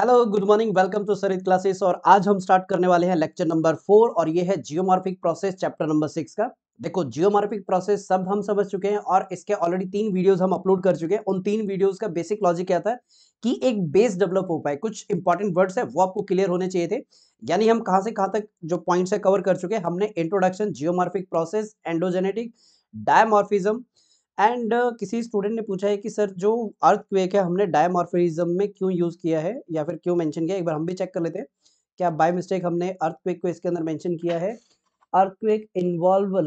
Hello good morning welcome to Sarit classes और आज हम स्टार्ट करने वाले हैं लेक्चर नंबर फोर और ये है geomorphic process chapter number six का देखो जियोमार्फिक प्रोसेस सब हम समझ चुके हैं और इसके ऑलरेडी तीन वीडियोस हम अपलोड कर चुके हैं उन तीन वीडियोस का बेसिक लॉजिक क्या था कि एक बेस डेवलप हो पाए कुछ इंपॉर्टेंट वर्ड्स है वो आपको क्लियर होने चाहिए थे यानी हम कहाँ से कहाँ तक जो पॉइंट्स है कवर कर चुके हैं हमने introduction geomorphic process endogenetic diastrophism and uh, किसी स्टूडेंट ने पूछा है कि सर जो अर्थ क्वेक है हमने डायमॉर्फिज्म में क्यों यूज़ किया है या फिर क्यों मेंशन किया एक बार हम भी चेक कर लेते हैं क्या बाय मिस्टेक हमने अर्थ क्वेक को इसके अंदर मेंशन किया है earthquake involve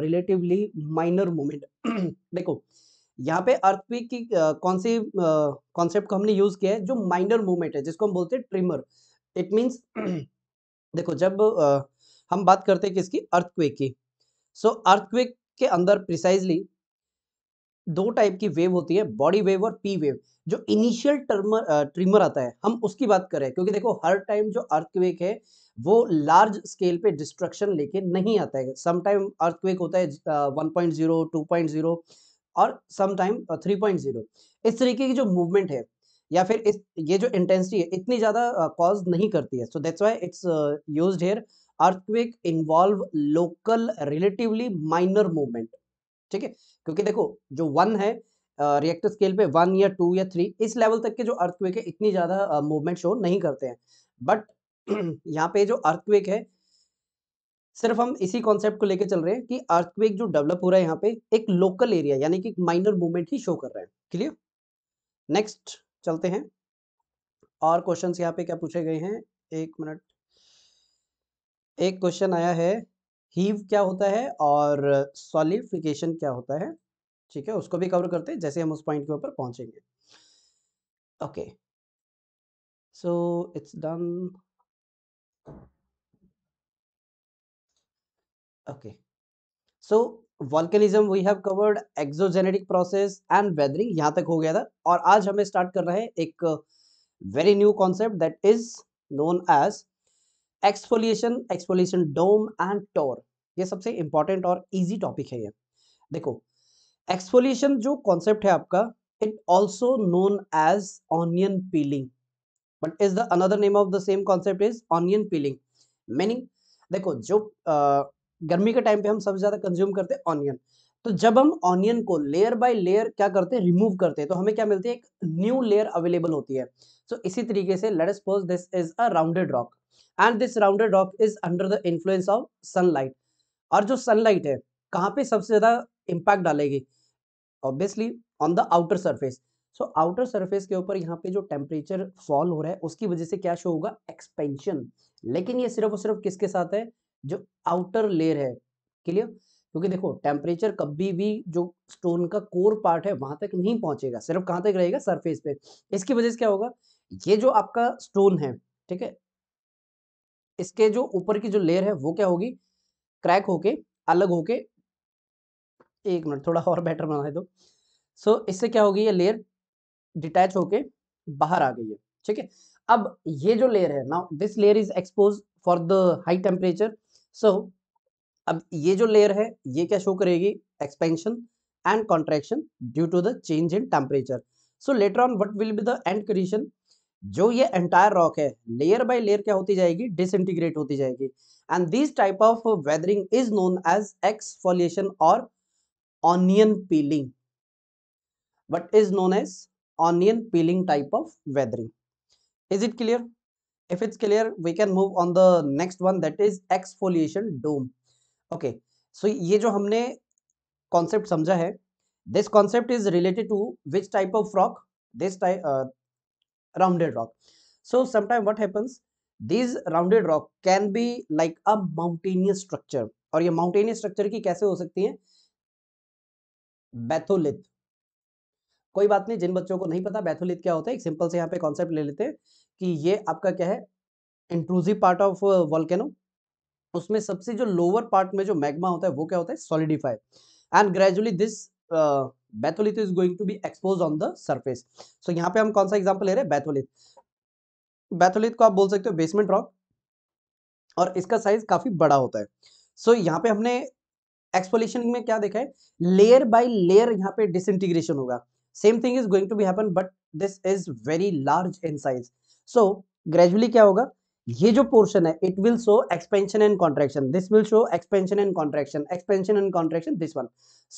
relatively minor moment देखो यहाँ पे अर्थक्विक की uh, कौन सी कॉन्सेप्ट uh, को हमने यूज़ किया है जो माइनर मूवमेंट है जिसको हम बोलते हैं ट्रिमर इट मीन्स देखो जब uh, हम बात करते हैं किसकी अर्थक्वेक की सो so, क्वेक के अंदर प्रिसाइजली दो टाइप की वेव होती है बॉडी वेव और पी वेव जो इनिशियल टर्मर ट्रिमर आता है हम उसकी बात करें क्योंकि देखो हर टाइम जो अर्थक्वेक है वो लार्ज स्केल पे डिस्ट्रक्शन लेके नहीं आता है समटाइम अर्थक्वेक होता है uh, 1.0 2.0 टू पॉइंट जीरो और समटाइम थ्री पॉइंट इस तरीके की जो मूवमेंट है या फिर इस ये जो इंटेंसिटी है इतनी ज़्यादा कॉज uh, नहीं करती है so that's why it's use here earthquake involve local relatively minor movement ठीक है क्योंकि देखो जो वन है रिएक्टर स्केल पे वन या टू या थ्री इस लेवल तक के जो अर्थक्वेक है इतनी ज़्यादा मूवमेंट शो नहीं करते हैं बट यहाँ पे जो अर्थक्वेक है सिर्फ हम इसी कॉन्सेप्ट को लेकर चल रहे हैं कि अर्थक्वेक जो डेवलप हो रहा है यहाँ पे एक लोकल एरिया यानी कि माइनर मूवमेंट ही शो कर रहे हैं क्लियर नेक्स्ट चलते हैं और क्वेश्चन यहाँ पे क्या पूछे गए हैं एक मिनट एक क्वेश्चन आया है हीव क्या होता है और सॉलिफिकेशन क्या होता है ठीक है उसको भी कवर करते हैं जैसे हम उस पॉइंट के ऊपर पहुंचेंगे okay so it's done okay so volcanism we have covered exogenetic process and weathering यहां तक हो गया था और आज हमें स्टार्ट कर रहे हैं एक very new concept that is known as exfoliation exfoliation dome and tor ये सबसे इंपॉर्टेंट और इजी टॉपिक है ये देखो एक्सफोलिएशन जो कॉन्सेप्ट है आपका it also known as onion peeling but is the another name of the same concept is onion peeling meaning देखो जो आ, गर्मी के टाइम पे हम सबसे ज़्यादा कंज्यूम करते हैं ऑनियन तो जब हम ऑनियन को लेयर बाय लेयर क्या करते हैं रिमूव करते हैं तो हमें क्या मिलती है एक न्यू लेयर अवेलेबल होती है सो so, इसी तरीके से let suppose this is a rounded rock and this rounded rock is under the influence of sunlight और जो सनलाइट है कहाँ पे सबसे ज़्यादा इम्पैक्ट डालेगी obviously on the outer surface so outer surface के ऊपर यहाँ पे जो टेम्परेचर फॉल हो रहा है उसकी वजह से क्या शो होगा एक्सपेंशन लेकिन ये सिर्फ और सिर्फ किसके साथ है जो आउटर लेयर है क्लियर क्योंकि देखो टेम्परेचर कभी भी जो स्टोन का कोर पार्ट है वहां तक नहीं पहुंचेगा सिर्फ कहाँ तक रहेगा सरफेस पे इसकी वजह से क्या होगा ये जो आपका स्टोन है ठीक है इसके जो ऊपर की जो लेयर है वो क्या होगी क्रैक होके अलग होके एक मिनट थोड़ा और बेटर बना दो सो इससे क्या होगी ये लेयर डिटैच होके बाहर आ गई है ठीक है अब ये जो लेयर है ना this layer is expose for the high temperature so अब ये जो लेयर है ये क्या शो करेगी expansion and contraction due to the change in temperature so later on what will be the end condition जो ये एंटायर रॉक है लेयर बाय लेयर क्या होती जाएगी डिसइंटीग्रेट होती जाएगी and this type of weathering is known as exfoliation और onion peeling what is known as onion peeling type of weathering is it clear if it's clear we can move on the next one that is exfoliation dome okay so ये जो हमने concept समझा है this concept is related to which type of rock this type rounded rock so sometime what happens these rounded rock can be like a mountainous structure और ये mountainous structure की कैसे हो सकती है बैथोलिथ कोई बात नहीं जिन बच्चों को नहीं पता बैथोलिथ क्या होता है एक सिंपल से यहाँ पे कॉन्सेप्ट ले लेते हैं कि ये आपका क्या है इंट्रूजिव पार्ट ऑफ वॉल्केनो उसमें सबसे जो लोअर पार्ट में जो मैग्मा होता है वो क्या होता है solidify and gradually this batholith is going to be expose on the surface so यहाँ पे हम कौन सा एग्जाम्पल ले रहे हैं बैथोलिथ बैथोलिथ को आप बोल सकते हो बेसमेंट रॉक और इसका साइज काफी बड़ा होता है सो so, यहाँ पे हमने एक्सपोलेशन में क्या देखा है लेयर बाय लेयर यहाँ पे डिस इंटीग्रेशन होगा same thing is going to be happen but this is very large in size so gradually क्या होगा ये जो पोर्शन है it will show expansion and contraction this will show expansion and contraction expansion and contraction this one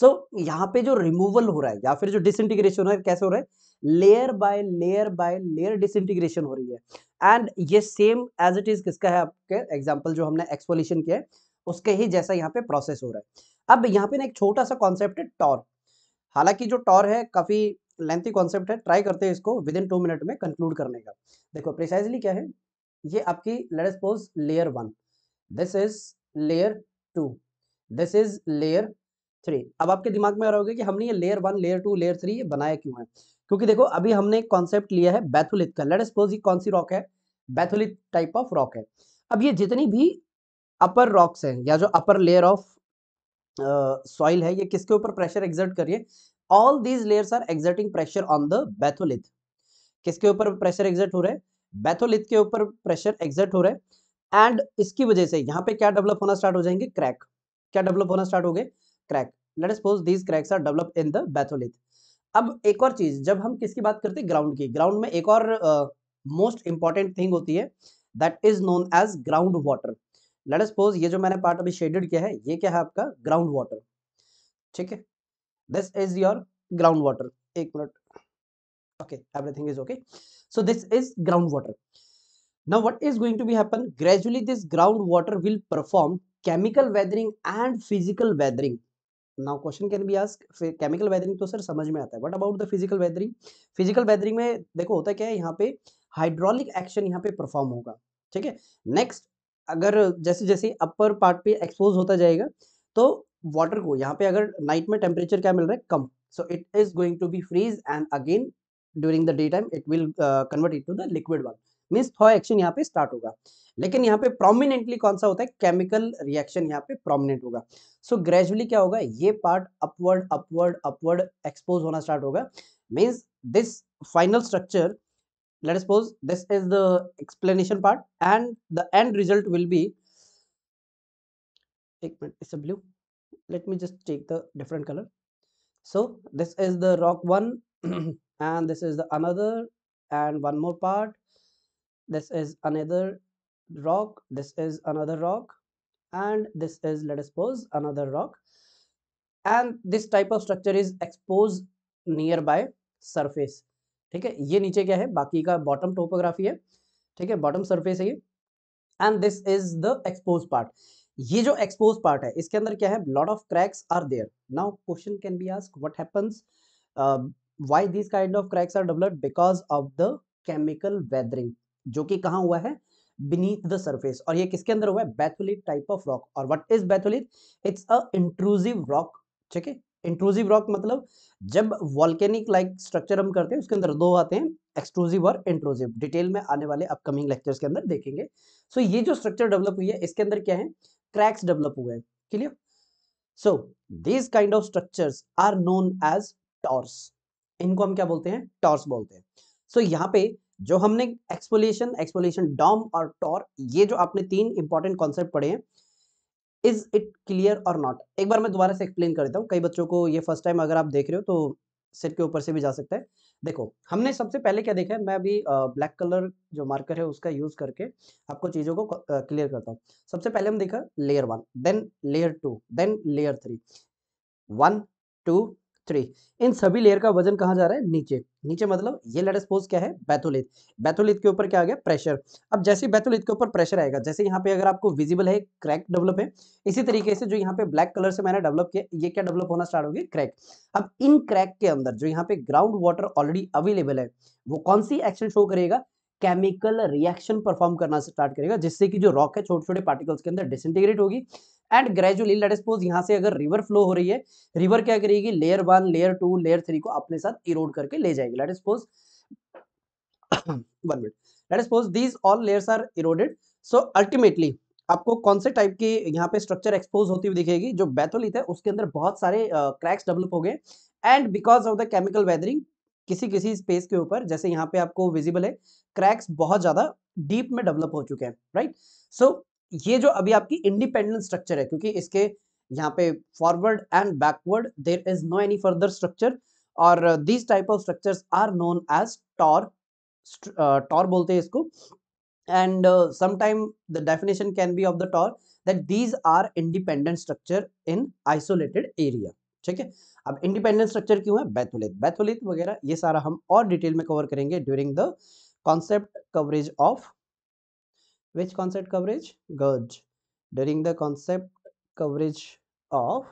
so यहाँ पे जो removal हो रहा है या फिर जो डिसइंटीग्रेशन हो रहा है कैसे हो रहा है layer by layer by layer disintegration हो रही है एंड ये सेम एज इट इज किसका है आपके एग्जाम्पल जो हमने एक्सपोलिशन किया है उसके ही जैसा यहाँ पे प्रोसेस हो रहा है अब यहाँ पे ना एक छोटा सा कॉन्सेप्ट है टॉर हालांकि जो टॉर है काफी लेंथी कॉन्सेप्ट है ट्राई करते हैं इसको विद इन टू मिनट में कंक्लूड करने का देखो प्रिसाइजली क्या है ये आपकी let suppose layer one this is layer two this is layer three अब आपके दिमाग में आ रहा होगा कि हमने ये layer one layer two layer three ये बनाया क्यों है क्योंकि देखो अभी हमने एक कॉन्सेप्ट लिया है बैथुलित का लेट सपोज ये कौन सी रॉक है बैथुलित टाइप ऑफ रॉक है अब ये जितनी भी अपर रॉक्स हैं या जो अपर लेयर ऑफ सॉइल है ये किसके ऊपर प्रेशर एग्जर्ट करिए all these layers are exerting pressure on the batholith किसके ऊपर प्रेशर एग्जर्ट हो रहा है बैथोलिथ के ऊपर प्रेशर एग्जर्ट हो रहा है एंड इसकी वजह से यहाँ पे क्या डेवलप होना स्टार्ट हो जाएंगे क्रैक क्या डेवलप होना स्टार्ट हो गए crack let suppose these cracks are develop in the batholith अब एक और चीज जब हम किसकी बात करते हैं ग्राउंड की ग्राउंड में एक और मोस्ट इंपॉर्टेंट थिंग होती है that is known as ground water let suppose ये जो मैंने पार्ट अभी शेडेड किया है ये क्या है आपका ग्राउंड वाटर ठीक है this is your ground water एक minute okay everything is okay so this is groundwater now what is going to be happen gradually this groundwater will perform chemical weathering and physical weathering now question can be ask chemical weathering तो sir समझ में आता है but about the physical weathering physical weathering में देखो होता क्या है यहाँ पे हाइड्रोलिक एक्शन यहाँ पे परफॉर्म होगा ठीक है नेक्स्ट अगर जैसे जैसे अपर पार्ट पे एक्सपोज होता जाएगा तो वाटर को यहाँ पे अगर नाइट में टेम्परेचर क्या मिल रहा है कम so it is going to be freeze and again during the day time it will convert it to the liquid one means thaw action यहाँ पे स्टार्ट होगा लेकिन यहाँ पे प्रोमिनेंटली कौन सा होता है केमिकल रिएक्शन यहाँ पे प्रोमिनेंट होगा सो so, ग्रेजुअली क्या होगा ये part upward upward upward expose होना स्टार्ट होगा means this final structure let us suppose this is the explanation part and the end result will be take minute it's a blue let me just take the different color so this is the rock one and this is the another and one more part this is another rock this is another rock and this is let us suppose another rock and this type of structure is exposed nearby surface ठीक है ये नीचे क्या है बाकी का bottom topography है ठीक है बॉटम सरफेस है ये and this is the expose part ये जो एक्सपोज पार्ट है इसके अंदर क्या है lot of cracks are there now question can be ask what happens why these kind of cracks are developed because of the chemical weathering जो कि कहाँ हुआ है beneath the surface और ये किसके अंदर हुआ है बेथोलिट type of rock और what is बेथोलिट it's a intrusive rock ठीक है इंट्रूसिव रॉक मतलब जब वॉल्केनिक लाइक स्ट्रक्चर हम करते हैं उसके अंदर दो आते हैं एक्सट्रूसिव और इंट्रूसिव डिटेल में आने वाले अपकमिंग लेक्चर्स के अंदर देखेंगे सो so, ये जो स्ट्रक्चर डेवलप हुई है इसके अंदर क्या है क्रैक्स डेवलप हुए हैं clear so these kind of structures are known as tors इनको हम क्या बोलते हैं टॉर्स बोलते हैं सो so, यहाँ पे जो हमने एक्सपोलेशन एक्सपोलेशन डॉम और टॉर ये जो आपने तीन इंपॉर्टेंट कॉन्सेप्ट पढ़े हैं इज इट क्लियर और नॉट एक बार मैं दोबारा से एक्सप्लेन कर देता हूँ कई बच्चों को ये फर्स्ट टाइम अगर आप देख रहे हो तो सिर के ऊपर से भी जा सकता है देखो हमने सबसे पहले क्या देखा है मैं अभी ब्लैक कलर जो मार्कर है उसका यूज करके आपको चीज़ों को क्लियर करता हूँ सबसे पहले हम देखा layer one then layer two then layer three one two three इन सभी लेयर का वजन कहाँ जा रहा है नीचे नीचे मतलब ये लेट सपोज क्या है बैथोलिथ बैथोलिथ के ऊपर क्या आ गया प्रेशर अब जैसे बैथोलिथ के ऊपर प्रेशर आएगा जैसे यहाँ पे अगर आपको विजिबल है क्रैक डेवलप है इसी तरीके से जो यहाँ पे ब्लैक कलर से मैंने डेवलप किया ये क्या डेवलप होना स्टार्ट होगी क्रैक अब इन क्रैक के अंदर जो यहाँ पे ग्राउंड वाटर ऑलरेडी अवेलेबल है वो कौन सी एक्शन शो करेगा केमिकल रिएक्शन परफॉर्म करना स्टार्ट करेगा जिससे कि जो रॉक है छोटे छोटे पार्टिकल्स के अंदर डिसइंटीग्रेट होगी एंड ग्रेजुअली लेट सपोज यहाँ से अगर रिवर फ्लो हो रही है रिवर क्या करेगी layer one layer two layer three को अपने साथ इरोड करके ले जाएगी let suppose one minute let suppose these all layers are eroded so ultimately आपको कौन से टाइप की यहाँ पे स्ट्रक्चर एक्सपोज होती हुई दिखेगी जो बैथोलिथ है उसके अंदर बहुत सारे क्रैक्स uh, डेवलप हो गए and because of the chemical weathering किसी किसी स्पेस के ऊपर जैसे यहाँ पे आपको विजिबल है क्रैक्स बहुत ज़्यादा डीप में डेवलप हो चुके हैं राइट सो ये जो अभी आपकी इंडिपेंडेंट स्ट्रक्चर है क्योंकि इसके यहाँ पे forward and backward there is no any further structure और these type of structure are known as tor tor बोलते हैं इसको and uh, the definition can be of the tor that these are independent structure in isolated area ठीक है अब independent structure क्यों है batholith batholith वगैरह ये सारा हम और डिटेल में कवर करेंगे during the concept coverage of which concept coverage good during the concept coverage of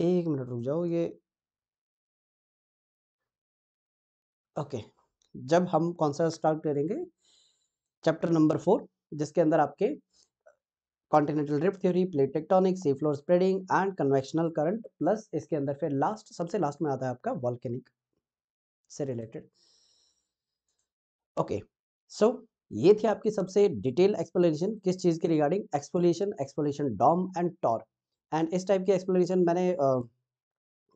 एक मिनट रुक जाओ ये ओके जब हम कॉन्सेप्ट स्टार्ट करेंगे चैप्टर नंबर फोर जिसके अंदर आपके continental rift theory plate tectonic sea floor spreading and convectional current plus इसके अंदर फिर लास्ट सबसे लास्ट में आता है आपका वॉल्केनिक से रिलेटेड ओके सो ये थी आपकी सबसे डिटेल एक्सप्लेनेशन किस चीज़ के regarding explanation explanation dome and tor and इस टाइप की एक्सप्लेनेशन मैंने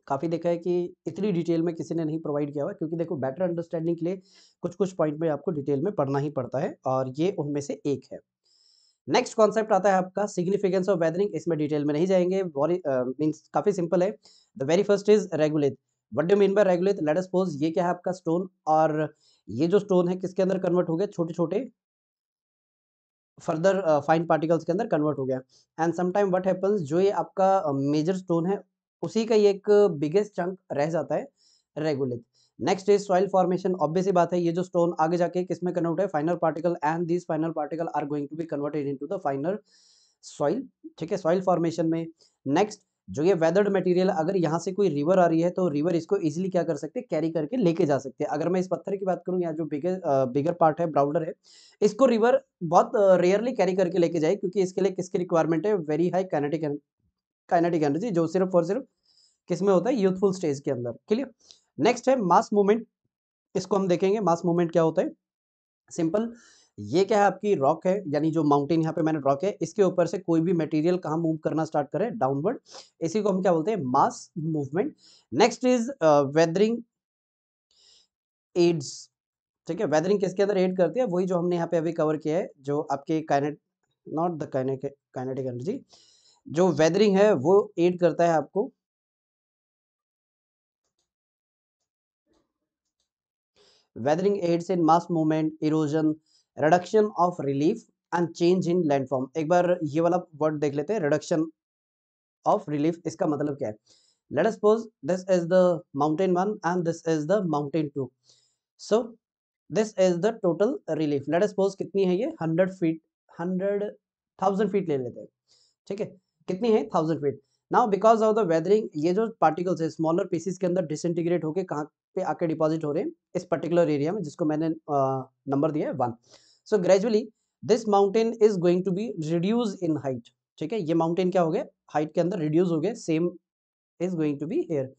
काफ़ी देखा है कि इतनी डिटेल में किसी ने नहीं प्रोवाइड किया हुआ क्योंकि देखो बेटर अंडरस्टैंडिंग के लिए कुछ कुछ पॉइंट में आपको डिटेल में पढ़ना ही पड़ता है और ये उनमें से एक है नेक्स्ट कॉन्सेप्ट आता है आपका सिग्निफिकेंस ऑफ वेदरिंग इसमें डिटेल में नहीं जाएंगे मीन्स uh, काफ़ी सिंपल है the very first is regulate what do mean by regulate let suppose ये क्या है आपका स्टोन और uh, ये जो स्टोन है किसके अंदर कन्वर्ट हो गया छोटे छोटे फर्दर फाइन पार्टिकल्स के अंदर कन्वर्ट हो गया एंड समटाइम व्हाट हैपन्स जो ये आपका मेजर स्टोन है उसी का ये एक बिगेस्ट चंक रह जाता है regular next is soil formation obviously बात है ये जो स्टोन आगे जाके किस में कन्वर्ट है final particle and this final particle are going to be converted into the final soil ठीक है सॉइल फॉर्मेशन में नेक्स्ट जो ये वेदर्ड मटेरियल अगर यहाँ से कोई रिवर आ रही है तो रिवर इसको इजीली क्या कर सकते हैं कैरी करके लेके जा सकते हैं अगर मैं इस पत्थर की बात करूँ यहाँ जो बिगर बिगर पार्ट है ब्राउडर है इसको रिवर बहुत रेयरली कैरी करके लेके जाए क्योंकि इसके लिए किसकी रिक्वायरमेंट है very high kinetic kinetic energy जो सिर्फ और सिर्फ किसमें होता है यूथफुल स्टेज के अंदर क्लियर नेक्स्ट है मास मूवमेंट इसको हम देखेंगे मास मूवमेंट क्या होता है सिंपल ये क्या है आपकी रॉक है यानी जो माउंटेन यहाँ पे मैंने रॉक है इसके ऊपर से कोई भी मटेरियल कहाँ मूव करना स्टार्ट करे डाउनवर्ड इसी को हम क्या बोलते हैं mass movement next is weathering aids ठीक है वेदरिंग किसके अंदर एड करती है वही जो हमने यहाँ पे अभी कवर किया है जो आपके kinet not the kinetic energy जो वेदरिंग है वो एड करता है आपको weathering aids in mass movement erosion reduction of relief and change in landform एक बार ये वाला वर्ड देख लेते हैं रिडक्शन ऑफ रिलीफ इसका मतलब क्या है let us suppose this is the mountain one and this is the mountain two so this is the total relief let us suppose कितनी है ये hundred feet hundred thousand feet ले लेते हैं ठीक है कितनी है thousand feet now because of the weathering ये जो पार्टिकल्स है स्मॉलर पीसीस के अंदर डिसइंटीग्रेट होकर कहाँ पे आके डिपॉजिट हो रहे हैं इस पर्टिकुलर एरिया में जिसको मैंने नंबर दिया है one so gradually this mountain is going to be reduce in height ठीक है ये माउंटेन क्या हो गया हाइट के अंदर रिड्यूज हो गया same is going to be here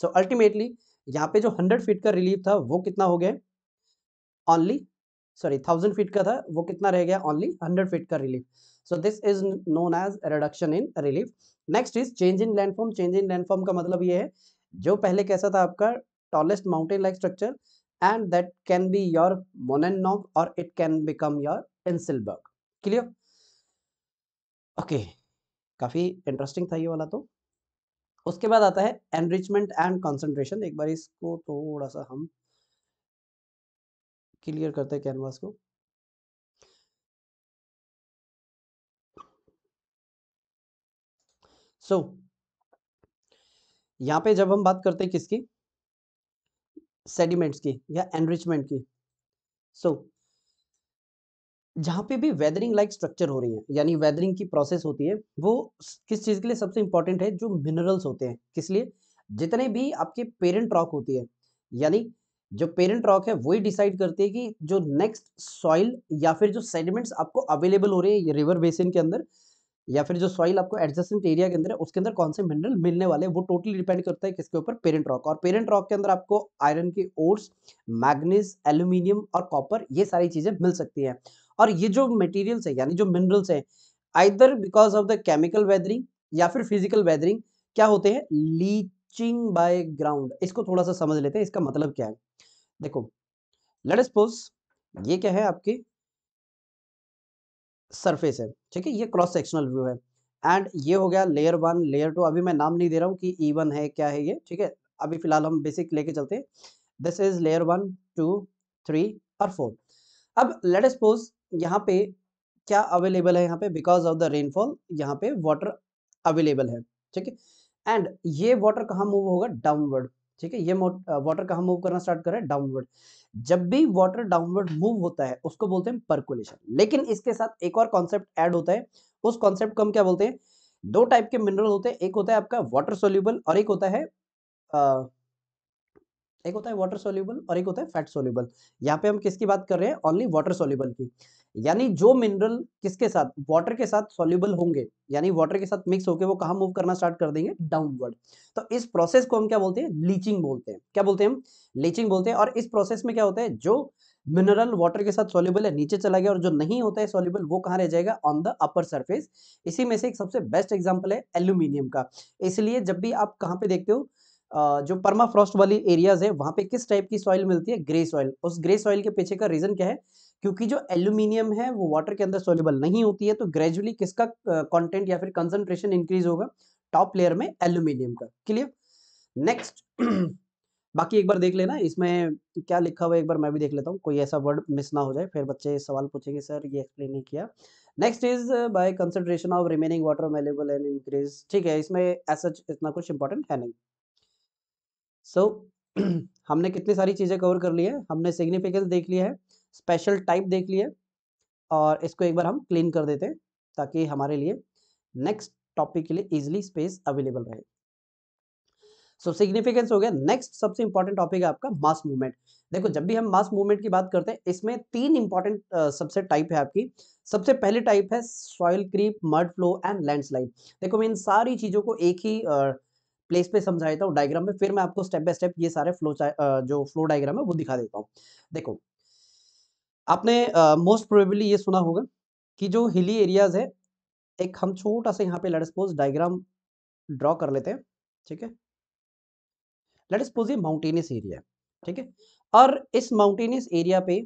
so ultimately यहाँ पे जो हंड्रेड फीट का रिलीफ था वो कितना हो गया ऑनली सॉरी थाउजेंड फीट का था वो कितना रह गया ओनली हंड्रेड फीट का relief so this is known as reduction in relief next is change in landform change in landform का मतलब ये है जो पहले कैसा था आपका tallest mountain like structure and that can be your monenog or it can become your Enselberg. clear okay. काफ़ी इंटरेस्टिंग था ये वाला तो उसके बाद आता है एनरिचमेंट एंड कंसंट्रेशन एक बार इसको थोड़ा सा हम क्लियर करते हैं कैनवास को सो so, यहाँ पे जब हम बात करते हैं किसकी सेडिमेंट्स की या एनरिचमेंट की सो so, जहाँ पे भी वेदरिंग लाइक स्ट्रक्चर हो रही है यानी वेदरिंग की प्रोसेस होती है वो किस चीज़ के लिए सबसे इंपॉर्टेंट है जो मिनरल्स होते हैं किस लिए जितने भी आपके पेरेंट रॉक होती है यानी जो पेरेंट रॉक है वही डिसाइड करती है कि जो नेक्स्ट सॉइल या फिर जो सेडिमेंट्स आपको अवेलेबल हो रहे हैं रिवर बेसिन के अंदर या फिर जो सॉइल आपको एडजस्टेंट एरिया के अंदर है उसके अंदर कौन से मिनरल मिलने वाले हैं वो टोटली डिपेंड करता है किसके ऊपर पेरेंट रॉक और पेरेंट रॉक के अंदर आपको आयरन के ओर्स मैग्नीज एल्यूमिनियम और कॉपर ये सारी चीज़ें मिल सकती हैं और ये जो मटेरियल्स है यानी जो मिनरल्स हैं either because of the chemical weathering या फिर फिजिकल वेदरिंग क्या होते हैं लीचिंग बाय ग्राउंड इसको थोड़ा सा समझ लेते हैं इसका मतलब क्या है देखो लेट सपोज ये क्या है आपकी सरफेस है ठीक है ये क्रॉस सेक्शनल व्यू है एंड ये हो गया लेयर वन लेयर टू अभी मैं नाम नहीं दे रहा हूँ कि ई e वन है क्या है ये ठीक है अभी फिलहाल हम बेसिक लेके चलते हैं this is layer one two three और फोर अब लेट सपोज यहाँ पे क्या अवेलेबल है यहाँ पे बिकॉज ऑफ द रेनफॉल यहाँ पे वाटर अवेलेबल है ठीक है एंड ये वाटर कहाँ मूव होगा डाउनवर्ड ठीक है ये वाटर कहाँ मूव करना स्टार्ट करे डाउनवर्ड जब भी वाटर डाउनवर्ड मूव होता है उसको बोलते हैं परकुलेशन लेकिन इसके साथ एक और कॉन्सेप्ट ऐड होता है उस कॉन्सेप्ट को हम क्या बोलते हैं दो टाइप के मिनरल होते हैं एक होता है आपका वाटर सोल्यूबल और एक होता है आ, एक होता है वाटर सोल्यूबल और एक होता है फैट सोल्यूबल यहाँ पे हम किसकी बात कर रहे हैं ओनली वाटर सोल्यूबल की यानी जो मिनरल किसके साथ वाटर के साथ सॉल्यूबल होंगे यानी वाटर के साथ मिक्स होकर वो कहाँ मूव करना स्टार्ट कर देंगे डाउनवर्ड तो इस प्रोसेस को हम क्या बोलते हैं लीचिंग बोलते हैं क्या बोलते हैं हम लीचिंग बोलते हैं और इस प्रोसेस में क्या होता है जो मिनरल वाटर के साथ सोल्यूबल है नीचे चला गया और जो नहीं होता है सोल्यूबल वो कहाँ रह जाएगा ऑन द अपर सरफेस इसी में से एक सबसे बेस्ट एग्जाम्पल है एल्यूमिनियम का इसलिए जब भी आप कहाँ पे देखते हो जो परमाफ्रॉस्ट वाली एरियाज है वहाँ पे किस टाइप की सॉइल मिलती है ग्रे सॉइल उस ग्रे सॉइल के पीछे का रीजन क्या है क्योंकि जो एल्यूमिनियम है वो वाटर के अंदर सोलेबल नहीं होती है तो ग्रेजुअली किसका कॉन्टेंट या फिर कंसनट्रेशन इंक्रीज होगा टॉप लेयर में एल्यूमिनियम का क्लियर नेक्स्ट बाकी एक बार देख लेना इसमें क्या लिखा हुआ एक बार मैं भी देख लेता हूँ कोई ऐसा वर्ड मिस ना हो जाए फिर बच्चे सवाल पूछेंगे सर ये एक्सप्लेन नहीं किया next is by concentration of remaining water available and increase ठीक है इसमें ऐसा इतना कुछ इंपॉर्टेंट है नहीं सो so, हमने कितनी सारी चीज़ें कवर कर ली है हमने सिग्निफिकेंस देख लिया है स्पेशल टाइप देख लिए और इसको एक बार हम क्लीन कर देते हैं ताकि हमारे लिए नेक्स्ट टॉपिक के लिए इजिली स्पेस अवेलेबल रहे सो सिग्निफिकेंस हो गया नेक्स्ट सबसे इंपॉर्टेंट टॉपिक है आपका मास मूवमेंट देखो जब भी हम मास मूवमेंट की बात करते हैं इसमें तीन इंपॉर्टेंट सबसे टाइप है आपकी सबसे पहले टाइप है soil creep mud flow and landslide देखो मैं इन सारी चीज़ों को एक ही प्लेस पे समझाता हूँ डायग्राम में फिर मैं आपको स्टेप बाय स्टेप ये सारे फ्लो जो फ्लो डायग्राम है वो दिखा देता हूँ देखो आपने मोस्ट uh, प्रोबेबली ये सुना होगा कि जो हिली एरियाज है एक हम छोटा सा यहाँ पे लेट सपोज डायग्राम ड्रॉ कर लेते हैं ठीक है लेट सपोज ये माउंटेनियस एरिया ठीक है और इस माउंटेनियस एरिया पे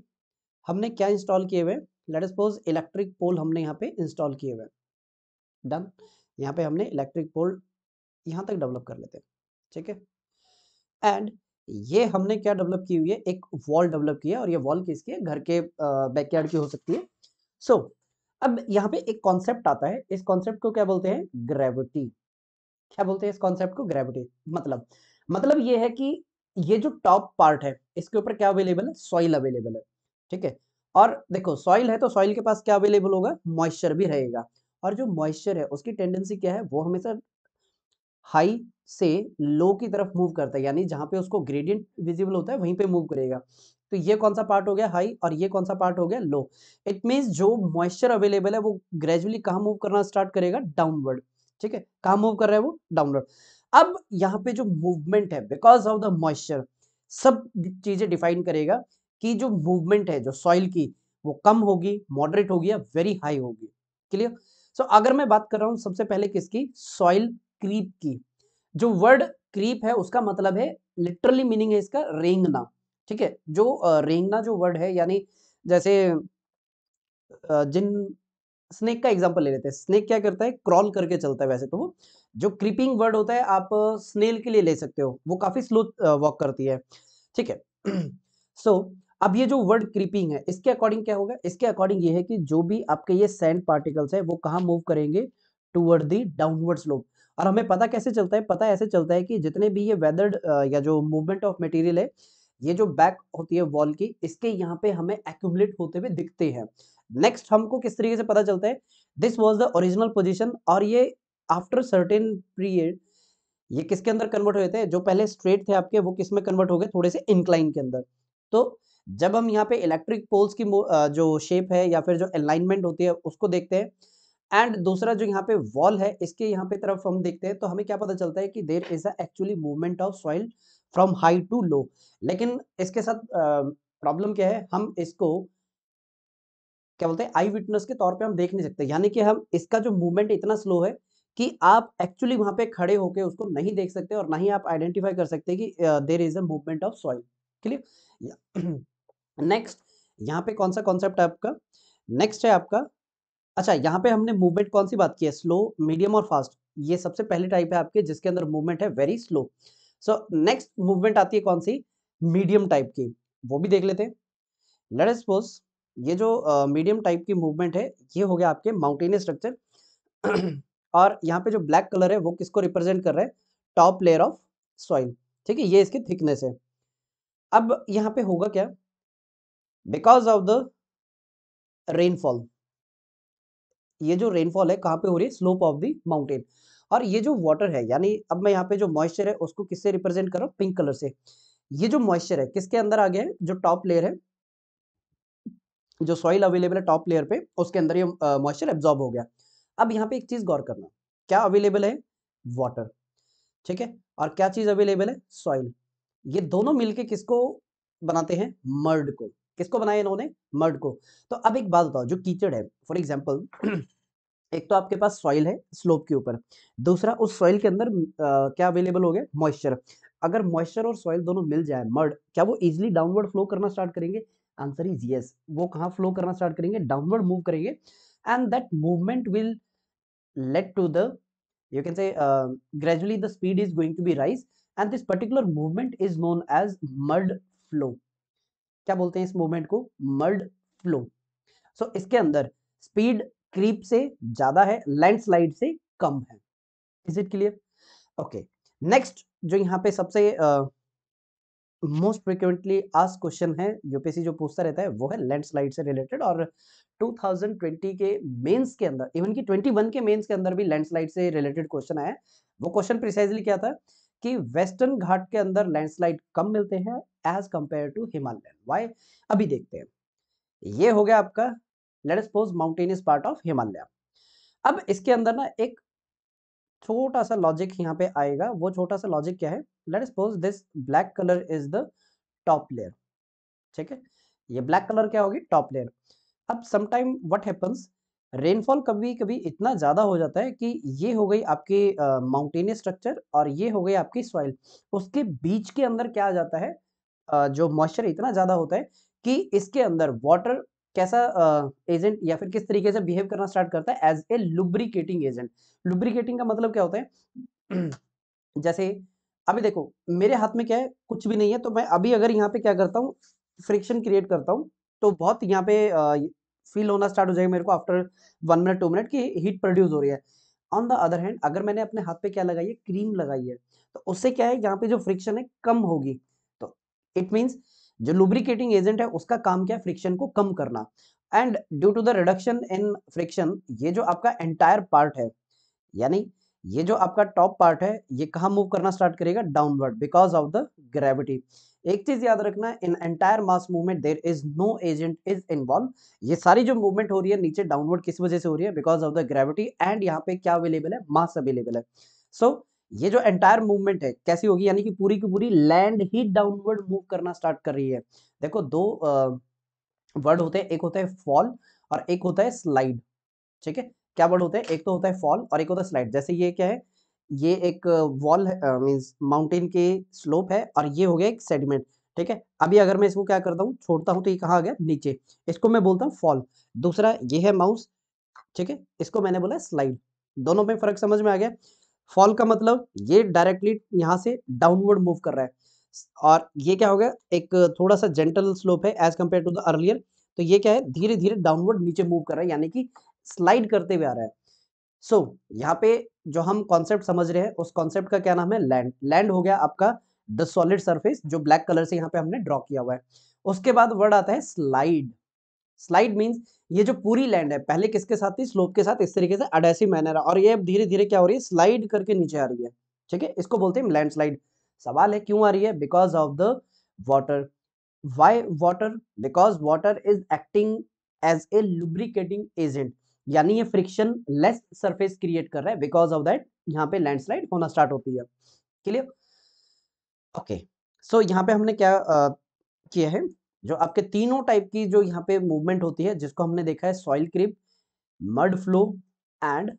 हमने क्या इंस्टॉल किए हुए लेट सपोज इलेक्ट्रिक पोल हमने यहाँ पे इंस्टॉल किए हुए डन यहाँ पे हमने इलेक्ट्रिक पोल यहाँ तक डेवलप कर लेते हैं ठीक है एंड ये हमने क्या डेवलप की हुई है एक वॉल डेवलप किया और ये वॉल किसकी घर के बैकयार्ड की हो सकती है सो so, अब यहाँ पे एक कॉन्सेप्ट आता है इस कॉन्सेप्ट को क्या बोलते हैं ग्रेविटी क्या बोलते हैं इस कॉन्सेप्ट को ग्रेविटी मतलब मतलब ये है कि ये जो टॉप पार्ट है इसके ऊपर क्या अवेलेबल है सॉइल अवेलेबल है ठीक है और देखो सॉइल है तो सॉइल के पास क्या अवेलेबल होगा मॉइस्चर भी रहेगा और जो मॉइस्चर है उसकी टेंडेंसी क्या है वो हमेशा हाई से लो की तरफ मूव करता है यानी जहाँ पे उसको ग्रेडियंट विजिबल होता है वहीं पे मूव करेगा तो ये कौन सा पार्ट हो गया हाई और ये कौन सा पार्ट हो गया लो इट मीन्स जो मॉइस्चर अवेलेबल है वो ग्रेजुअली कहाँ मूव करना स्टार्ट करेगा डाउनवर्ड ठीक है कहाँ मूव कर रहा है वो डाउनवर्ड अब यहाँ पे जो मूवमेंट है बिकॉज ऑफ द मॉइस्चर सब चीज़ें डिफाइन करेगा कि जो मूवमेंट है जो सॉइल की वो कम होगी मॉडरेट होगी या वेरी हाई होगी क्लियर सो so, अगर मैं बात कर रहा हूँ सबसे पहले किसकी सॉइल क्रीप की जो वर्ड क्रीप है उसका मतलब है लिटरली मीनिंग है इसका रेंगना ठीक है जो रेंगना जो वर्ड है यानी जैसे जिन स्नेक का एग्जाम्पल ले लेते हैं स्नेक क्या करता है क्रॉल करके चलता है वैसे तो वो जो क्रीपिंग वर्ड होता है आप स्नेल के लिए ले सकते हो वो काफ़ी स्लो वॉक करती है ठीक है सो so, अब ये जो वर्ड क्रीपिंग है इसके अकॉर्डिंग क्या होगा इसके अकॉर्डिंग ये है कि जो भी आपके ये सैंड पार्टिकल्स है वो कहाँ मूव करेंगे टूवर्ड दी डाउनवर्ड स्लोप और हमें पता कैसे चलता है पता ऐसे चलता है कि जितने भी ये वेदर्ड या जो मूवमेंट ऑफ मटेरियल है ये जो बैक होती है वॉल की इसके यहाँ पे हमें एक्यूमलेट होते हुए दिखते हैं नेक्स्ट हमको किस तरीके से पता चलता है this was the original position और ये आफ्टर सर्टेन पीरियड ये किसके अंदर कन्वर्ट हुए थे जो पहले स्ट्रेट थे आपके वो किस में कन्वर्ट हो गए थोड़े से इंक्लाइन के अंदर तो जब हम यहाँ पे इलेक्ट्रिक पोल्स की जो शेप है या फिर जो अलाइनमेंट होती है उसको देखते हैं एंड दूसरा जो यहाँ पे वॉल है इसके यहाँ पे तरफ हम देखते हैं तो हमें क्या पता चलता है कि there is actually movement of soil from high to low लेकिन इसके साथ प्रॉब्लम क्या है हम इसको क्या बोलते हैं आई विटनेस के तौर पे हम देख नहीं सकते यानी कि हम इसका जो मूवमेंट इतना स्लो है कि आप एक्चुअली वहां पे खड़े होके उसको नहीं देख सकते और ना ही आप आइडेंटिफाई कर सकते कि there is a movement of soil clear next यहाँ पे कौन सा कॉन्सेप्ट है आपका नेक्स्ट है आपका अच्छा यहाँ पे हमने मूवमेंट कौन सी बात की है स्लो मीडियम और फास्ट ये सबसे पहले टाइप है आपके जिसके अंदर मूवमेंट है very slow so next movement आती है कौन सी मीडियम टाइप की वो भी देख लेते हैं लेट सपोज ये जो मीडियम uh, टाइप की मूवमेंट है ये हो गया आपके माउंटेनियस स्ट्रक्चर और यहाँ पे जो ब्लैक कलर है वो किसको रिप्रेजेंट कर रहा है टॉप लेयर ऑफ सॉइल ठीक है ये इसकी थिकनेस है अब यहाँ पे होगा क्या बिकॉज ऑफ द रेनफॉल ये जो रेनफॉल है कहाँ पे हो रही है स्लोप ऑफ द माउंटेन और ये जो वाटर है यानी अब मैं यहाँ पे जो मॉइस्चर है उसको किससे रिप्रेजेंट कर रहा हूँ पिंक कलर से ये जो मॉइस्चर है किसके अंदर आ गया है जो टॉप लेयर है जो सॉइल अवेलेबल है टॉप लेयर पे उसके अंदर ये मॉइस्चर एब्जॉर्ब हो गया अब यहाँ पे एक चीज गौर करना क्या अवेलेबल है वाटर ठीक है और क्या चीज अवेलेबल है सॉइल ये दोनों मिलके किसको बनाते हैं मर्ड को किसको बनाया इन्होंने मर्ड को तो अब एक बात बताओ जो कीचड़ है फॉर एग्जाम्पल एक तो आपके पास सॉइल है स्लोप के ऊपर दूसरा उस सॉइल के अंदर आ, क्या अवेलेबल हो गया मॉइस्चर अगर मॉइस्चर और सॉइल दोनों मिल जाए मर्ड क्या वो इजिली डाउनवर्ड फ्लो करना स्टार्ट करेंगे आंसर इज यस वो कहाँ फ्लो करना स्टार्ट करेंगे डाउनवर्ड मूव करेंगे and that movement will late to the you can say gradually the speed is going to be rise rise and this particular movement is known as mud flow क्या बोलते हैं इस movement को mud flow so इसके अंदर speed creep से ज्यादा है लैंडस्लाइड से कम है is it clear okay next जो यहाँ पे सबसे मोस्ट फ्रिक्वेंटली आज क्वेश्चन है यूपीएससी जो पूछता रहता है वो है लैंडस्लाइड से रिलेटेड और 2020 के मेंस के अंदर इवन की 21 के मेंस के अंदर भी लैंडस्लाइड से रिलेटेड क्वेश्चन आया वो क्वेश्चन प्रिसाइजली क्या था कि वेस्टर्न घाट के अंदर लैंडस्लाइड कम मिलते हैं as compared to Himalaya why अभी देखते हैं ये हो गया आपका let suppose mountainous part of Himalaya अब इसके अंदर ना एक छोटा सा लॉजिक यहाँ पे आएगा वो छोटा सा लॉजिक क्या है let suppose this black colour is the top layer ठीक है ये ब्लैक कलर क्या होगी टॉप लेयर अब समटाइम व्हाट हैपन्स रेनफॉल कभी कभी इतना ज़्यादा हो जाता है कि ये हो गई आपकी माउंटेनियस स्ट्रक्चर और ये हो गई आपकी सॉइल उसके बीच के अंदर क्या आ जाता है uh, जो मॉइस्चर इतना ज़्यादा होता है कि इसके अंदर वाटर कैसा एजेंट uh, या फिर किस तरीके से बिहेव करना स्टार्ट करता है as a lubricating agent lubricating का मतलब क्या होता है जैसे अभी देखो मेरे हाथ में क्या है कुछ भी नहीं है तो मैं अभी अगर यहाँ पे क्या करता हूँ फ्रिक्शन क्रिएट करता हूँ तो बहुत यहाँ पे फील uh, होना स्टार्ट हो जाएगा मेरे को after one minute two minute की हीट प्रोड्यूस हो रही है ऑन द अदर हैंड अगर मैंने अपने हाथ पे क्या लगाई है क्रीम लगाई है तो उससे क्या है यहाँ पे जो फ्रिक्शन है कम होगी तो इट मीन्स जो लुब्रिकेटिंग एजेंट है उसका काम क्या है फ्रिक्शन को कम करना and due to the reduction in friction ये जो आपका एंटायर पार्ट है यानी ये जो आपका टॉप पार्ट है ये कहाँ मूव करना स्टार्ट करेगा downward because of the gravity एक चीज याद रखना in entire mass movement there is no agent is involve ये सारी जो मूवमेंट हो रही है नीचे डाउनवर्ड किस वजह से हो रही है because of the gravity and यहाँ पे क्या अवेलेबल है मास अवेलेबल है सो so, ये जो एंटायर मूवमेंट है कैसी होगी यानी कि पूरी की पूरी लैंड ही डाउनवर्ड मूव करना स्टार्ट कर रही है देखो दो वर्ड होते हैं एक होता है फॉल और एक होता है स्लाइड ठीक है क्या वर्ड होते हैं एक तो होता है फॉल और एक होता है स्लाइड जैसे ये क्या है ये एक वॉल मीन्स माउंटेन के स्लोप है और ये हो गया एक सेडिमेंट ठीक है अभी अगर मैं इसको क्या करता हूँ छोड़ता हूँ तो ये कहाँ आ गया नीचे इसको मैं बोलता हूँ फॉल दूसरा ये है माउस ठीक है इसको मैंने बोला स्लाइड दोनों में फर्क समझ में आ गया फॉल का मतलब ये डायरेक्टली यहाँ से डाउनवर्ड मूव कर रहा है और ये क्या हो गया एक थोड़ा सा जेंटल स्लोप है as compare to the earlier तो ये क्या है धीरे धीरे डाउनवर्ड नीचे मूव कर रहा है यानी कि स्लाइड करते हुए आ रहा है सो so, यहाँ पे जो हम कॉन्सेप्ट समझ रहे हैं उस कॉन्सेप्ट का क्या नाम है लैंड लैंड हो गया आपका द सॉलिड सरफेस जो ब्लैक कलर से यहाँ पे हमने ड्रॉ किया हुआ है उसके बाद वर्ड आता है स्लाइड स्लाइड मीन्स ये जो पूरी लैंड है पहले किसके साथ थी स्लोप के साथ इस तरीके से अडेसी मैनर और ये अब धीरे धीरे क्या हो रही है स्लाइड करके नीचे आ रही है ठीक है इसको बोलते हैं लैंड स्लाइड सवाल है क्यों आ रही है because of the water why water because water is acting as a lubricating agent यानी ये फ्रिक्शन लेस सरफेस क्रिएट कर रहा है बिकॉज ऑफ दैट यहाँ पे लैंडस्लाइड होना स्टार्ट होती है क्लियर ओके सो यहाँ पे हमने क्या uh, किया है जो आपके तीनों टाइप की जो यहाँ पे मूवमेंट होती है जिसको हमने देखा है soil creep mud flow and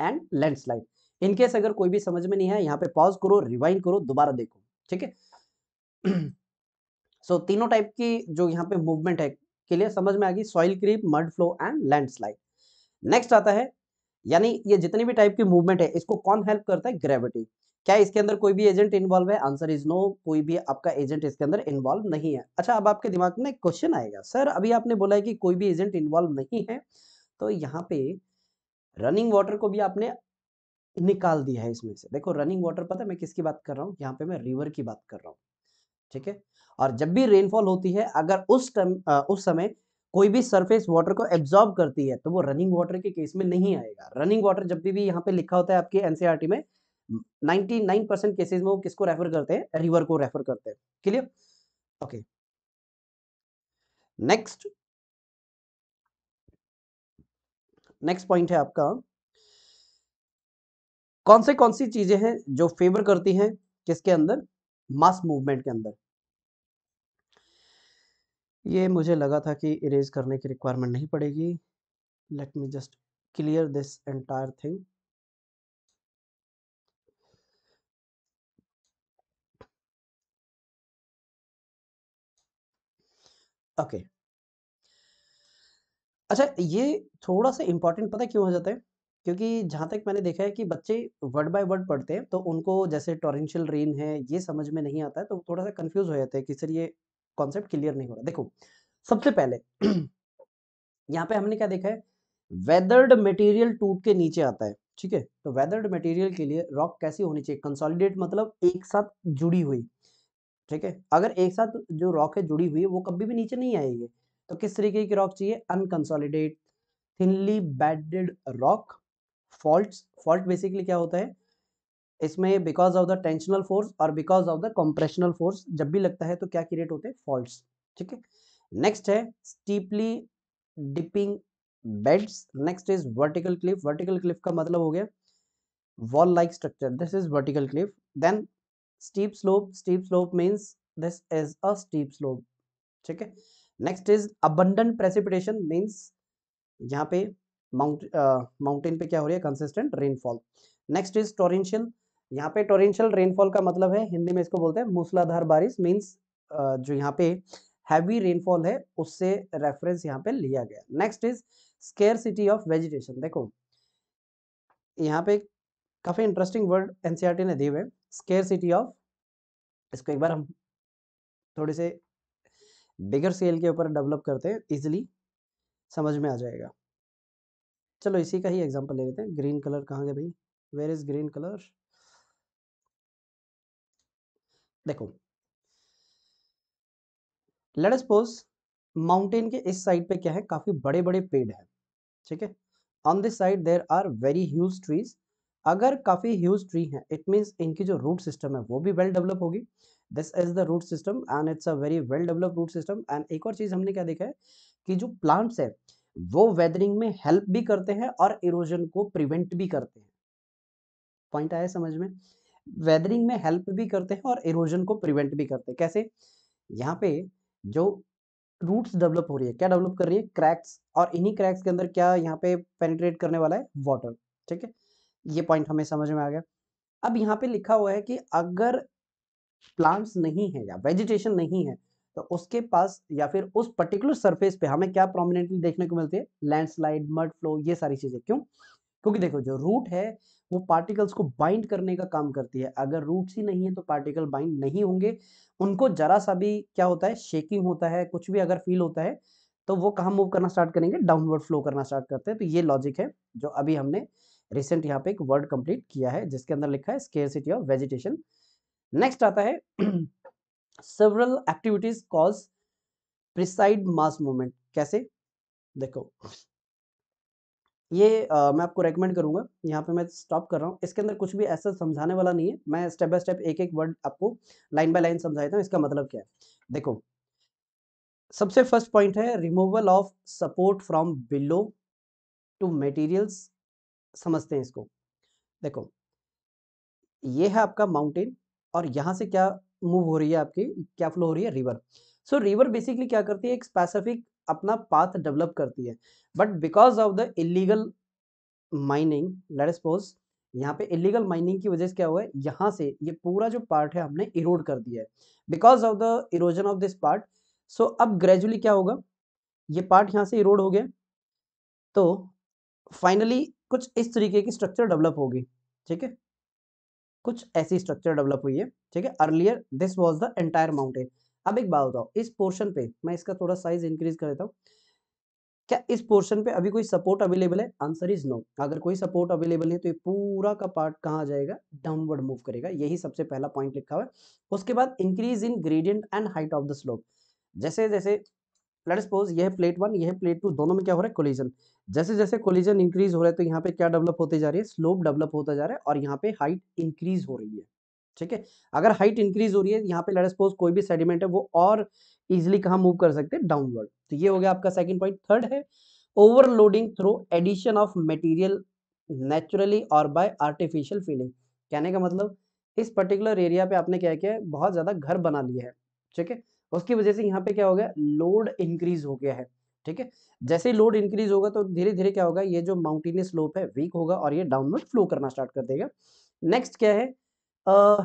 and landslide in case अगर कोई भी समझ में नहीं है यहाँ पे पॉज करो रिवाइंड करो दोबारा देखो ठीक है सो तीनों टाइप की जो यहाँ पे मूवमेंट है के लिए समझ में आ गई soil creep mud flow and landslide next आता है यानी ये जितनी भी टाइप की मूवमेंट है इसको कौन हेल्प करता है ग्रेविटी क्या इसके अंदर कोई भी एजेंट इन्वॉल्व है आंसर इज नो कोई भी आपका एजेंट इसके अंदर इन्वॉल्व नहीं है अच्छा अब आपके दिमाग में एक क्वेश्चन आएगा सर अभी आपने बोला है कि कोई भी एजेंट इन्वॉल्व नहीं है तो यहाँ पे रनिंग वाटर को भी आपने निकाल दिया है इसमें से देखो रनिंग वाटर पता है मैं किसकी बात कर रहा हूँ यहाँ पे मैं रिवर की बात कर रहा हूँ ठीक है और जब भी रेनफॉल होती है अगर उस टाइम उस समय कोई भी सरफेस वाटर को एब्जॉर्ब करती है तो वो रनिंग वाटर के केस में नहीं आएगा रनिंग वाटर जब भी, भी यहाँ पे लिखा होता है आपके एनसीआरटी में 99 परसेंट केसेज में वो किसको रेफर करते हैं रिवर को रेफर करते हैं clear okay next next point है आपका कौन से कौन सी चीजें हैं जो फेवर करती हैं किसके अंदर मास मूवमेंट के अंदर ये मुझे लगा था कि इरेज करने की रिक्वायरमेंट नहीं पड़ेगी let me just clear this entire thing okay अच्छा ये थोड़ा सा इम्पोर्टेंट पता क्यों हो जाता है क्योंकि जहाँ तक मैंने देखा है कि बच्चे वर्ड बाय वर्ड पढ़ते हैं तो उनको जैसे टोरेंशियल रेन है ये समझ में नहीं आता है तो थोड़ा सा कंफ्यूज हो जाते हैं कि सर ये कॉन्सेप्ट क्लियर नहीं हो रहा देखो सबसे पहले यहाँ पे हमने क्या देखा है वेदर्ड मटेरियल टूट के नीचे आता है ठीक है तो वेदर्ड मटेरियल के लिए रॉक कैसी होनी चाहिए कंसोलिडेट मतलब एक साथ जुड़ी हुई ठीक है अगर एक साथ जो रॉक है जुड़ी हुई है वो कभी भी नीचे नहीं आएगी तो किस तरीके की रॉक चाहिए unconsolidate thinly bedded rock fault fault basically क्या होता है इसमें because of the tensional force और because of the compressional force जब भी लगता है तो क्या क्रिएट होते हैं फॉल्ट ठीक है नेक्स्ट है steeply dipping beds next is vertical cliff vertical cliff का मतलब हो गया wall like structure this is vertical cliff then steep slope steep slope means this is a steep slope ठीक है next is abundant precipitation means यहाँ पे mount mountain पे क्या हो रही है consistent rainfall next is torrential यहाँ पे टोरेंशियल रेनफॉल का मतलब है हिंदी में इसको बोलते हैं मूसलाधार बारिश मीन्स जो यहाँ पे हैवी रेनफॉल है उससे रेफरेंस यहाँ पे लिया गया next is scarcity of vegetation देखो यहाँ पे काफ़ी इंटरेस्टिंग वर्ड एनसीईआरटी ने दिए हुए सिटी ऑफ इसको एक बार हम थोड़े से बिगर सेल के ऊपर डेवलप करते हैं इजिली समझ में आ जाएगा चलो इसी का ही एग्जांपल ले लेते हैं ग्रीन कलर कहाँ गए भाई वेयर इज ग्रीन कलर देखो लेट सपोज माउंटेन के इस साइड पे क्या है काफी बड़े बड़े पेड़ हैं ठीक है on this side there are very huge trees अगर काफ़ी ह्यूज ट्री है इट मीन्स इनकी जो रूट सिस्टम है वो भी वेल डेवलप होगी this is the root system and it's a very well develop root system and एक और चीज़ हमने क्या देखा है कि जो प्लांट्स है वो वेदरिंग में हेल्प भी करते हैं और इरोजन को प्रिवेंट भी करते हैं पॉइंट आया समझ में वेदरिंग में हेल्प भी करते हैं और इरोजन को प्रिवेंट भी करते हैं कैसे यहाँ पे जो रूट्स डेवलप हो रही है क्या डेवलप कर रही है क्रैक्स और इन्हीं क्रैक्स के अंदर क्या यहाँ पे पेनिट्रेट करने वाला है वाटर ठीक है ये पॉइंट हमें समझ में आ गया अब यहाँ पे लिखा हुआ है कि अगर प्लांट्स नहीं है या वेजिटेशन नहीं है तो उसके पास या फिर उस पर्टिकुलर सरफेस पे हमें क्या प्रोमिनेंटली देखने को मिलती है लैंडस्लाइड मड फ्लो ये सारी चीज़ें क्यों क्योंकि देखो जो रूट है वो पार्टिकल्स को बाइंड करने का काम करती है अगर रूट्स ही नहीं है तो पार्टिकल बाइंड नहीं होंगे उनको जरा सा भी क्या होता है शेकिंग होता है कुछ भी अगर फील होता है तो वो कहाँ मूव करना स्टार्ट करेंगे डाउनवर्ड फ्लो करना स्टार्ट करते हैं तो ये लॉजिक है जो अभी हमने रिसेंट यहाँ पे एक वर्ड कंप्लीट किया है जिसके अंदर लिखा है स्केयरसिटी ऑफ वेजिटेशन नेक्स्ट आता है several activities cause precede mass movement कैसे देखो ये आ, मैं आपको रेकमेंड करूंगा यहाँ पे मैं स्टॉप कर रहा हूँ इसके अंदर कुछ भी ऐसा समझाने वाला नहीं है मैं स्टेप बाय स्टेप एक एक वर्ड आपको लाइन बाय लाइन समझाता हूँ इसका मतलब क्या है देखो सबसे फर्स्ट पॉइंट है removal of support from below to materials समझते हैं इसको देखो ये है आपका माउंटेन और यहाँ से क्या मूव हो रही है आपकी क्या फ्लो हो रही है रिवर सो रिवर बेसिकली क्या करती है एक स्पेसिफिक अपना पाथ डेवलप करती है but because of the illegal mining let suppose यहाँ पे इलीगल माइनिंग की वजह से क्या हुआ है यहाँ से ये पूरा जो पार्ट है हमने इरोड कर दिया है because of the erosion of this part so अब ग्रेजुअली क्या होगा ये पार्ट यहाँ से इरोड हो गया तो फाइनली कुछ इस तरीके की स्ट्रक्चर डेवलप होगी ठीक है कुछ ऐसी स्ट्रक्चर डेवलप हुई है ठीक है earlier this was the entire mountain अब एक बात बताओ इस पोर्शन पे मैं इसका थोड़ा साइज इंक्रीज कर देता हूँ क्या इस पोर्शन पे अभी कोई सपोर्ट अवेलेबल है आंसर इज नो अगर कोई सपोर्ट अवेलेबल है तो ये पूरा का पार्ट कहाँ जाएगा डाउनवर्ड मूव करेगा यही सबसे पहला पॉइंट लिखा हुआ है उसके बाद increase in gradient and height of the slope जैसे जैसे लेट सपोज यह प्लेट वन यह प्लेट टू दोनों में क्या हो रहा है कोलिजन जैसे जैसे कोलिजन इंक्रीज हो रहा है तो यहाँ पे क्या डेवलप होते जा रही है स्लोप डेवलप होता जा रहा है और यहाँ पे हाइट इंक्रीज हो रही है ठीक है अगर हाइट इंक्रीज हो रही है यहाँ पे लेट सपोज कोई भी सेडिमेंट है वो और इजिली कहाँ मूव कर सकते हैं डाउनवर्ड तो ये हो गया आपका सेकेंड पॉइंट थर्ड है overloading through addition of material naturally और बाय आर्टिफिशियल फीलिंग कहने का मतलब इस पर्टिकुलर एरिया पे आपने क्या किया है बहुत ज़्यादा घर बना लिया है ठीक है उसकी वजह से यहाँ पे क्या हो गया लोड इंक्रीज हो गया है ठीक है जैसे लोड इंक्रीज होगा तो धीरे धीरे क्या होगा ये जो माउंटेनियस स्लोप है वीक होगा और ये डाउनवर्ड फ्लो करना स्टार्ट कर देगा नेक्स्ट क्या है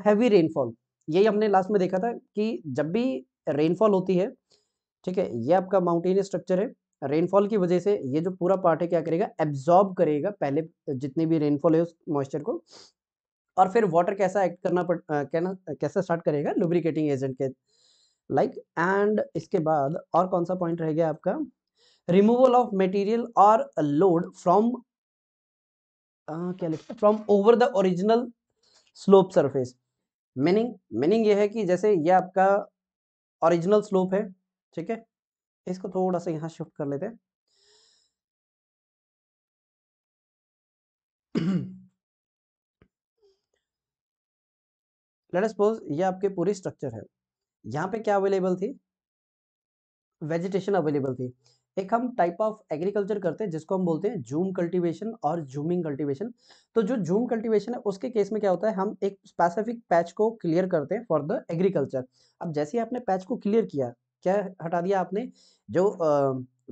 हैवी रेनफॉल यही हमने लास्ट में देखा था कि जब भी रेनफॉल होती है ठीक है ये आपका माउंटेनियस स्ट्रक्चर है रेनफॉल की वजह से ये जो पूरा पार्ट है क्या करेगा एब्जॉर्ब करेगा पहले जितने भी रेनफॉल है उस मॉइस्चर को और फिर वाटर कैसा एक्ट करना पड़ कहना कैसा स्टार्ट करेगा लुब्रिकेटिंग एजेंट के लाइक एंड इसके बाद और कौन सा पॉइंट रह गया आपका रिमूवल ऑफ मटेरियल और लोड फ्रॉम क्या लिखते from over the original slope surface meaning meaning ये है कि जैसे ये आपका ओरिजिनल स्लोप है ठीक है इसको थोड़ा सा यहाँ शिफ्ट कर लेते हैं लेट सपोज ये आपके पूरी स्ट्रक्चर है यहाँ पे क्या अवेलेबल थी वेजिटेशन अवेलेबल थी एक हम टाइप ऑफ एग्रीकल्चर करते हैं जिसको हम बोलते हैं जूम कल्टीवेशन और जूमिंग कल्टीवेशन तो जो जूम कल्टीवेशन है उसके केस में क्या होता है हम एक स्पेसिफिक पैच को क्लियर करते हैं फॉर द एग्रीकल्चर अब जैसे ही आपने पैच को क्लियर किया क्या हटा दिया आपने जो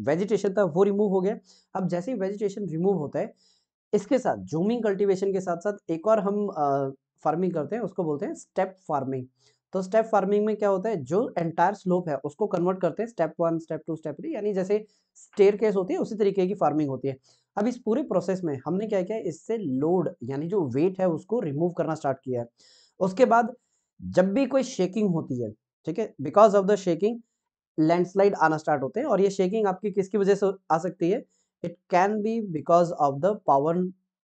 वेजिटेशन था वो रिमूव हो गया अब जैसे ही वेजिटेशन रिमूव होता है इसके साथ जूमिंग कल्टिवेशन के साथ साथ एक और हम फार्मिंग करते हैं उसको बोलते हैं स्टेप फार्मिंग तो स्टेप फार्मिंग में क्या होता है जो एंटायर स्लोप है उसको कन्वर्ट करते हैं step one step two step three यानी जैसे स्टेयर केस होती है उसी तरीके की फार्मिंग होती है अब इस पूरे प्रोसेस में हमने क्या किया इससे लोड यानी जो वेट है उसको रिमूव करना स्टार्ट किया है उसके बाद जब भी कोई शेकिंग होती है ठीक है because of the shaking landslide आना स्टार्ट होते हैं और ये शेकिंग आपकी किसकी वजह से आ सकती है it can be because of the power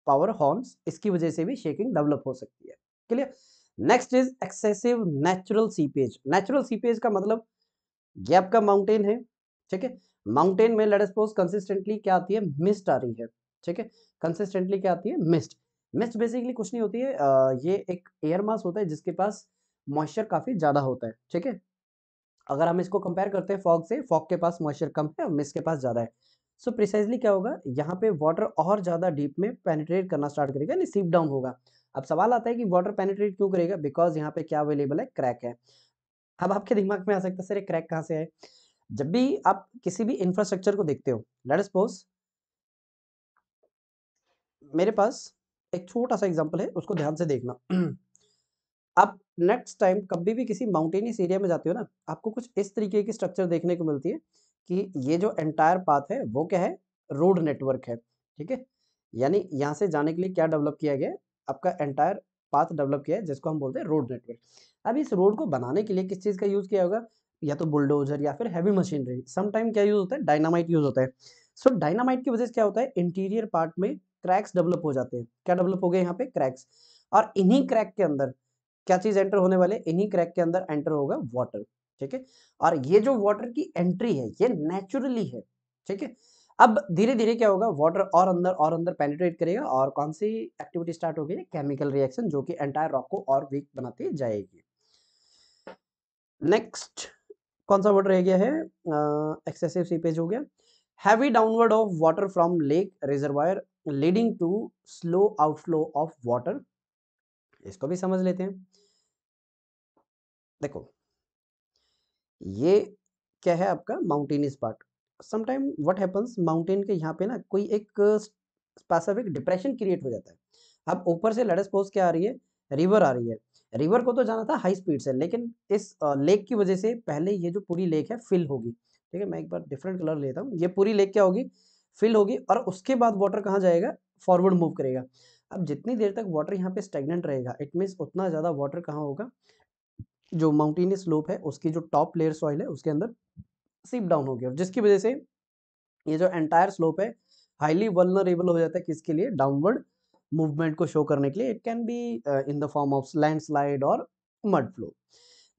power horns इसकी वजह से भी शेकिंग डेवलप हो सकती है clear next is excessive natural seepage natural seepage का मतलब गैप का माउंटेन है ठीक है माउंटेन में लेट सपोज कंसिस्टेंटली क्या आती है मिस्ट आ रही है ठीक है कंसिस्टेंटली क्या आती है मिस्ट मिस्ट बेसिकली कुछ नहीं होती है आ, ये एक एयर मास होता है जिसके पास मॉइस्चर काफ़ी ज़्यादा होता है ठीक है अगर हम इसको कंपेयर करते हैं फॉग से फॉग के पास मॉइस्चर कम है और मिस्ट के पास ज़्यादा है सो so, प्रिसाइजली क्या होगा यहाँ पे वाटर और ज़्यादा डीप में पेनिट्रेट करना स्टार्ट करेगा यानी सीप डाउन होगा अब सवाल आता है कि वाटर पेनिट्रेट क्यों करेगा बिकॉज यहाँ पे क्या अवेलेबल है क्रैक है अब आपके दिमाग में आ सकता है सर क्रैक कहाँ से है जब भी आप किसी भी इंफ्रास्ट्रक्चर को देखते हो लेट सपोज मेरे पास एक छोटा सा एग्जाम्पल है उसको ध्यान से देखना आप नेक्स्ट टाइम कभी भी किसी माउंटेनियस एरिया में जाते हो ना आपको कुछ इस तरीके की स्ट्रक्चर देखने को मिलती है कि ये जो एंटायर पाथ है वो क्या है रोड नेटवर्क है ठीक है यानी यहाँ से जाने के लिए क्या डेवलप किया गया आपका एंटायर पाथ डेवलप किया है जिसको हम बोलते हैं रोड नेटवर्क अब इस रोड को बनाने के लिए किस चीज़ का यूज़ किया होगा या तो बुलडोजर या फिर हैवी मशीनरी समटाइम क्या यूज़ होता है डायनामाइट यूज़ होता है सो so, डायनामाइट की वजह से क्या होता है इंटीरियर पार्ट में क्रैक्स डेवलप हो जाते हैं क्या डेवलप हो गए यहाँ पे क्रैक्स और इन्हीं क्रैक के अंदर क्या चीज़ एंटर होने वाले इन्हीं क्रैक के अंदर एंटर होगा वाटर ठीक है और ये जो वाटर की एंट्री है ये नेचुरली है ठीक है अब धीरे धीरे क्या होगा वाटर और अंदर और अंदर पेनिट्रेट करेगा और कौन सी एक्टिविटी स्टार्ट होगी केमिकल रिएक्शन जो कि एंटायर रॉक को और वीक बनाती जाएगी नेक्स्ट कौन सा वर्ड रह गया है एक्सेसिव सीपेज हो गया heavy downward of water from lake reservoir leading to slow outflow of water इसको भी समझ लेते हैं देखो ये क्या है आपका mountainous part sometime what happens mountain के यहाँ पे ना कोई एक स्पेसिफिक डिप्रेशन क्रिएट हो जाता है अब ऊपर से लेट सपोज क्या आ रही है रिवर आ रही है रिवर को तो जाना था हाई स्पीड से लेकिन इस लेक की वजह से पहले ये जो पूरी लेक है फिल होगी ठीक है मैं एक बार डिफरेंट कलर लेता हूँ ये पूरी लेक क्या होगी फिल होगी और उसके बाद वाटर कहाँ जाएगा फॉरवर्ड मूव करेगा अब जितनी देर तक वाटर यहाँ पे स्टेगनेंट रहेगा इट मीन्स उतना ज़्यादा वाटर कहाँ होगा जो माउंटेनियस स्लोप है उसकी जो टॉप लेयर सॉइल है उसके अंदर सीप डाउन हो गया जिसकी वजह से ये जो एंटायर स्लोप है हाईली वलनरेबल हो जाता है किसके लिए डाउनवर्ड मूवमेंट को शो करने के लिए it can be in the form of landslide और mud flow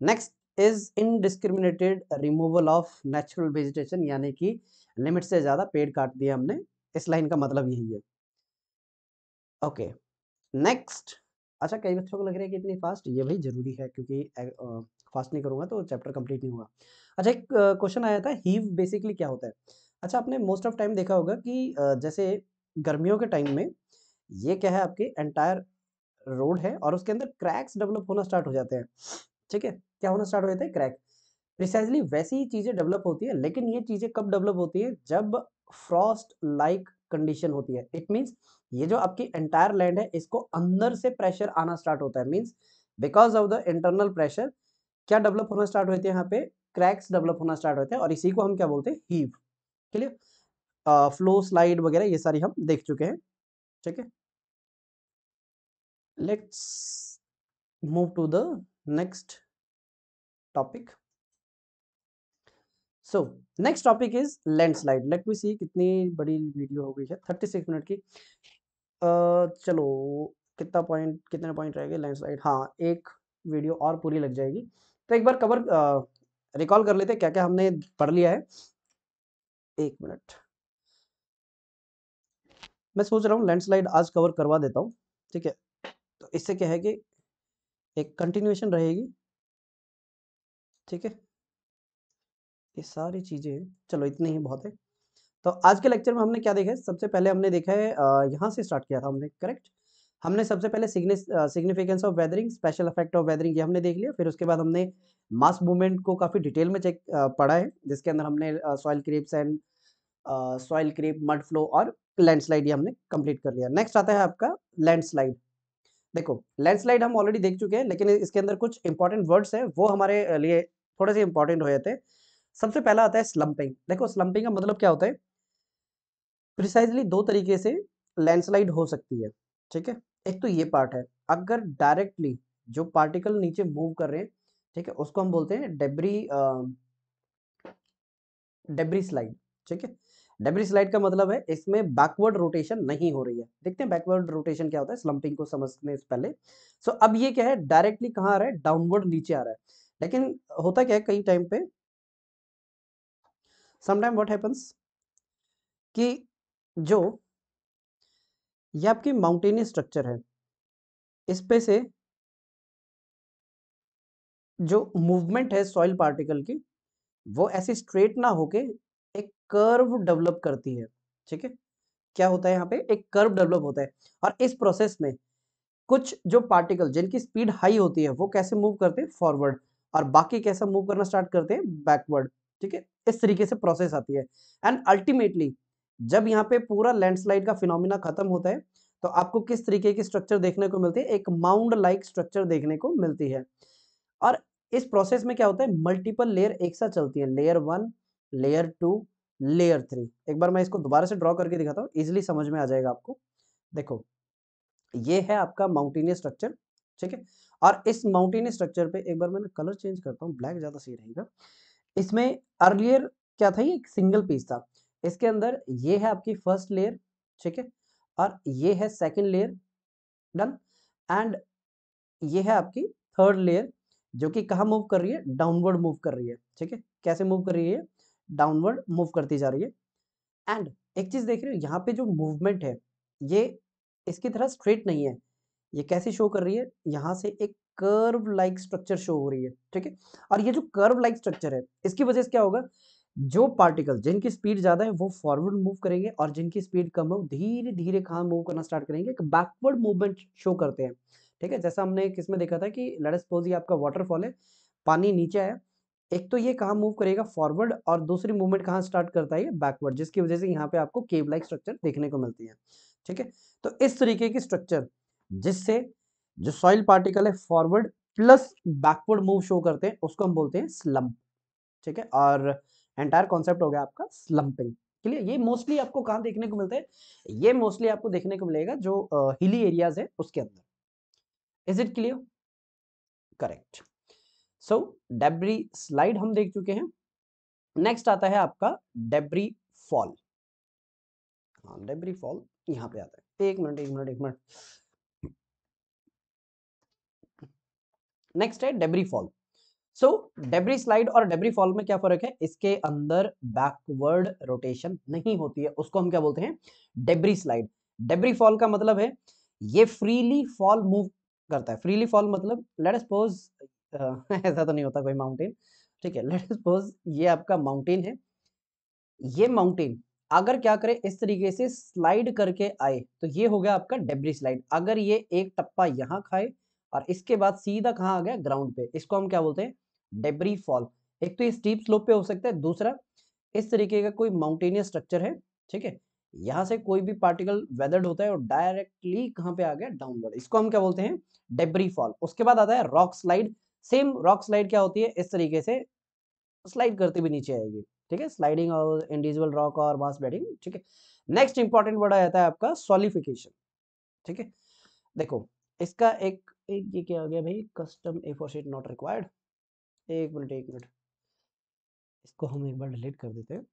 next is indiscriminated removal of natural vegetation यानी कि लिमिट से ज़्यादा पेड़ काट दिया हमने इस लाइन का मतलब यही है ओके okay. नेक्स्ट अच्छा कई बच्चों को लग रहा है कि इतनी फास्ट ये भाई ज़रूरी है क्योंकि uh, फास्ट नहीं करूँगा तो चैप्टर कंप्लीट नहीं होगा अच्छा एक क्वेश्चन आया था हीव बेसिकली क्या होता है अच्छा आपने मोस्ट ऑफ टाइम देखा होगा कि जैसे गर्मियों के टाइम में ये क्या है आपके एंटायर रोड है और उसके अंदर क्रैक्स डेवलप होना स्टार्ट हो जाते हैं ठीक है क्या होना स्टार्ट हो जाते हैं क्रैक प्रिसाइजली वैसी ही चीज़ें डेवलप होती है लेकिन ये चीज़ें कब डेवलप होती है जब फ्रॉस्ट लाइक कंडीशन होती है इट मीन्स ये जो आपकी एंटायर लैंड है इसको अंदर से प्रेशर आना स्टार्ट होता है means because of the internal pressure क्या डेवलप होना स्टार्ट होते हैं यहाँ पे क्रैक्स डेवलप होना स्टार्ट होते हैं और इसी को हम क्या बोलते हैं हीव क्लियर फ्लो स्लाइड वगैरह ये सारी हम देख चुके हैं ठीक है let's move to the next topic so next topic is landslide let me see कितनी बड़ी वीडियो हो गई है थर्टी सिक्स मिनट की uh, चलो कितना पॉइंट कितने पॉइंट लैंड लैंडस्लाइड हाँ एक वीडियो और पूरी लग जाएगी तो एक बार कवर रिकॉल कर लेते क्या क्या हमने पढ़ लिया है एक मिनट मैं सोच रहा हूँ लैंडस्लाइड आज कवर करवा देता हूँ ठीक है तो इससे क्या है कि एक कंटिन्यूएशन रहेगी ठीक है ये सारी चीज़ें चलो इतनी ही बहुत है तो आज के लेक्चर में हमने क्या देखा है सबसे पहले हमने देखा है यहाँ से स्टार्ट किया था हमने करेक्ट हमने सबसे पहले significance of weathering special effect of weathering ये हमने देख लिया फिर उसके बाद हमने मास मूवमेंट को काफ़ी डिटेल में चेक पढ़ा है जिसके अंदर हमने soil creeps and soil creep mud flow और लैंडस्लाइड ये हमने कंप्लीट कर लिया नेक्स्ट आता है आपका लैंडस्लाइड देखो लैंडस्लाइड हम ऑलरेडी देख चुके हैं लेकिन इसके अंदर कुछ इंपॉर्टेंट वर्ड्स हैं वो हमारे लिए थोड़े से इंपॉर्टेंट हो जाते हैं सबसे पहला आता है स्लम्पिंग देखो स्लम्पिंग का मतलब क्या होता है प्रिसाइजली दो तरीके से लैंडस्लाइड हो सकती है ठीक है एक तो ये पार्ट है अगर डायरेक्टली जो पार्टिकल नीचे मूव कर रहे हैं ठीक है उसको हम बोलते हैं डेब्री डेब्री स्लाइड ठीक है डेब्री स्लाइड का मतलब है इसमें बैकवर्ड रोटेशन नहीं हो रही है देखते हैं बैकवर्ड रोटेशन क्या होता है स्लंपिंग को समझने से पहले सो so, अब ये क्या है डायरेक्टली कहाँ आ रहा है डाउनवर्ड नीचे आ रहा है लेकिन होता क्या है कई टाइम पे समटाइम व्हाट हैपन्स कि जो ये आपकी माउंटेनियस स्ट्रक्चर है इस पे से जो मूवमेंट है सॉइल पार्टिकल की वो ऐसी स्ट्रेट ना होके एक कर्व डेवलप करती है ठीक है क्या होता है यहाँ पे एक कर्व डेवलप होता है और इस प्रोसेस में कुछ जो पार्टिकल जिनकी स्पीड हाई होती है वो कैसे मूव करते हैं फॉरवर्ड और बाकी कैसे मूव करना स्टार्ट करते हैं बैकवर्ड ठीक है इस तरीके से प्रोसेस आती है एंड अल्टीमेटली जब यहाँ पे पूरा लैंडस्लाइड का फिनोमिना खत्म होता है तो आपको किस तरीके की स्ट्रक्चर देखने को मिलती है एक माउंड लाइक स्ट्रक्चर देखने को मिलती है और इस प्रोसेस में क्या होता है मल्टीपल लेयर एक साथ चलती है layer one layer two layer three एक बार मैं इसको दोबारा से ड्रॉ करके दिखाता हूँ इजिली समझ में आ जाएगा आपको देखो ये है आपका माउंटेनियस स्ट्रक्चर ठीक है और इस माउंटेनियस स्ट्रक्चर पे एक बार मैं कलर चेंज करता हूँ ब्लैक ज़्यादा सही रहेगा इसमें अर्लियर क्या था ये एक सिंगल पीस था इसके अंदर ये है आपकी फर्स्ट लेयर ठीक है और ये है सेकेंड लेयर डन एंड ये है आपकी थर्ड लेयर जो कि कहाँ मूव कर रही है डाउनवर्ड मूव कर रही है ठीक है कैसे मूव कर रही है डाउनवर्ड मूव करती जा रही है एंड एक चीज़ देख रहे हो यहाँ पे जो मूवमेंट है ये इसकी तरह स्ट्रेट नहीं है ये कैसे शो कर रही है यहाँ से एक कर्व लाइक स्ट्रक्चर शो हो रही है ठीक है और ये जो कर्व लाइक स्ट्रक्चर है इसकी वजह से क्या होगा जो पार्टिकल जिनकी स्पीड ज़्यादा है वो फॉरवर्ड मूव करेंगे और जिनकी स्पीड कम है वो धीरे धीरे कहाँ मूव करना स्टार्ट करेंगे एक बैकवर्ड मूवमेंट शो करते हैं ठीक है जैसा हमने किसमें देखा था कि लड़स सपोज ये आपका वाटरफॉल है पानी नीचे है एक तो ये कहाँ मूव करेगा फॉरवर्ड और दूसरी मूवमेंट कहाँ स्टार्ट करता है ये बैकवर्ड जिसकी वजह से यहाँ पे आपको केव लाइक स्ट्रक्चर देखने को मिलती है ठीक है तो इस तरीके की स्ट्रक्चर जिससे जो सॉइल पार्टिकल है forward plus backward move show करते हैं उसको हम बोलते हैं स्लम ठीक है और एंटायर कॉन्सेप्ट हो गया आपका स्लम्पिंग क्लियर ये मोस्टली आपको कहाँ देखने को मिलता है ये मोस्टली आपको देखने को मिलेगा जो हिली uh, एरियाज है उसके अंदर is it clear correct so debris slide हम देख चुके हैं नेक्स्ट आता है आपका डेब्री फॉल हाँ डेब्री फॉल यहाँ पे आता है एक मिनट एक मिनट एक मिनट नेक्स्ट है debris fall so debris slide और डेबरी फॉल में क्या फर्क है इसके अंदर बैकवर्ड रोटेशन नहीं होती है उसको हम क्या बोलते हैं डेबरी स्लाइड डेबरी फॉल का मतलब है ये फ्रीली फॉल मूव करता है फ्रीली फॉल मतलब लेट सपोज ऐसा तो नहीं होता कोई माउंटेन ठीक है लेट सपोज ये आपका माउंटेन है ये माउंटेन अगर क्या करे इस तरीके से स्लाइड करके आए तो ये हो गया आपका डेबरी स्लाइड अगर ये एक टप्पा यहाँ खाए और इसके बाद सीधा कहाँ आ गया ग्राउंड पे इसको हम क्या बोलते हैं डेबरी फॉल एक तो ये स्टीप स्लोप पे हो सकता है दूसरा इस तरीके का कोई माउंटेनियस स्ट्रक्चर है ठीक है यहाँ से कोई भी पार्टिकल वेदर्ड होता है और डायरेक्टली कहाँ पे आ गया डाउनवर्ड इसको हम क्या बोलते हैं डेबरी फॉल उसके बाद आता है rock slide same rock slide क्या होती है इस तरीके से स्लाइड करते भी नीचे आएगी ठीक है स्लाइडिंग और इंडिविजुअल रॉक और मास बेडिंग ठीक है नेक्स्ट इंपॉर्टेंट वर्ड आ जाता है आपका सॉलिफिकेशन ठीक है देखो इसका एक एक ये क्या हो गया भाई custom A four sheet not required एक मिनट एक मिनट इसको हम एक बार डिलीट कर देते हैं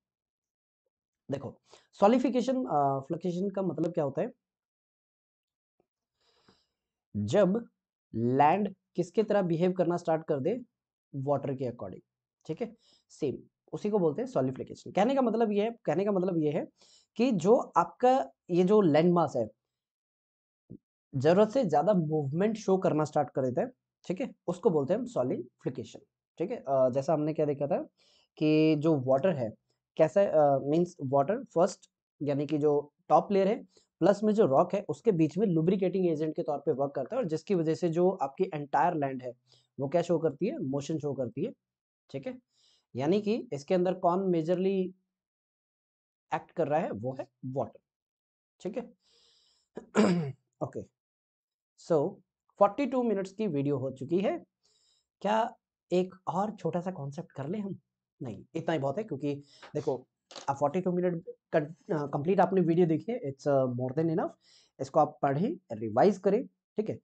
देखो सॉलिफिकेशन फ्लक्चुएशन का मतलब क्या होता है जब लैंड किसके तरह बिहेव करना स्टार्ट कर दे वाटर के अकॉर्डिंग ठीक है सेम उसी को बोलते हैं सॉलिफिकेशन कहने का मतलब ये है कहने का मतलब ये है कि जो आपका ये जो लैंड मास है जरूरत से ज्यादा मूवमेंट शो करना स्टार्ट कर देता है ठीक है उसको बोलते हैं हम सॉलिफिकेशन ठीक है जैसा हमने क्या देखा था कि जो वाटर है कैसा मीन्स वाटर फर्स्ट यानी कि जो टॉप लेयर है प्लस में जो रॉक है उसके बीच में लुब्रिकेटिंग एजेंट के तौर पे वर्क करता है और जिसकी वजह से जो आपकी एंटायर लैंड है वो क्या शो करती है मोशन शो करती है ठीक है यानी कि इसके अंदर कौन मेजरली एक्ट कर रहा है वो है वाटर ठीक है ओके सो 42 मिनट्स की वीडियो हो चुकी है क्या एक और छोटा सा कॉन्सेप्ट कर ले हम नहीं इतना ही बहुत है क्योंकि देखो आप फोर्टी टू मिनट कंप्लीट आपने वीडियो देखी है इट्स मोर देन इनफ इसको आप पढ़ें रिवाइज करें ठीक है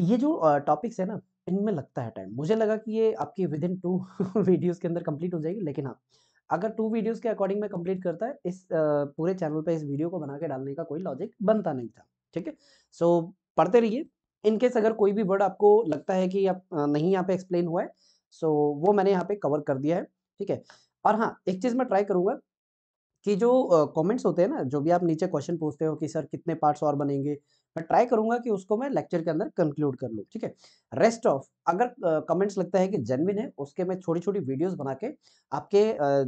ये जो टॉपिक्स uh, है ना इनमें लगता है टाइम मुझे लगा कि ये आपकी विद इन टू वीडियोज के अंदर कंप्लीट हो जाएगी लेकिन हाँ अगर टू वीडियोज के अकॉर्डिंग में कंप्लीट करता है इस uh, पूरे चैनल पर इस वीडियो को बना के डालने का कोई लॉजिक बनता नहीं था ठीक है सो पढ़ते रहिए इनकेस अगर कोई भी वर्ड आपको लगता है कि आप नहीं यहाँ पे एक्सप्लेन हुआ है सो वो मैंने यहाँ पे कवर कर दिया है ठीक है और हाँ एक चीज़ मैं ट्राई करूँगा कि जो कमेंट्स होते हैं ना जो भी आप नीचे क्वेश्चन पूछते हो कि सर कितने पार्ट्स और बनेंगे मैं ट्राई करूंगा कि उसको मैं लेक्चर के अंदर कंक्लूड कर लूँ ठीक है रेस्ट ऑफ अगर कमेंट्स लगता है कि जेनविन है उसके मैं छोटी छोटी वीडियोस बना के आपके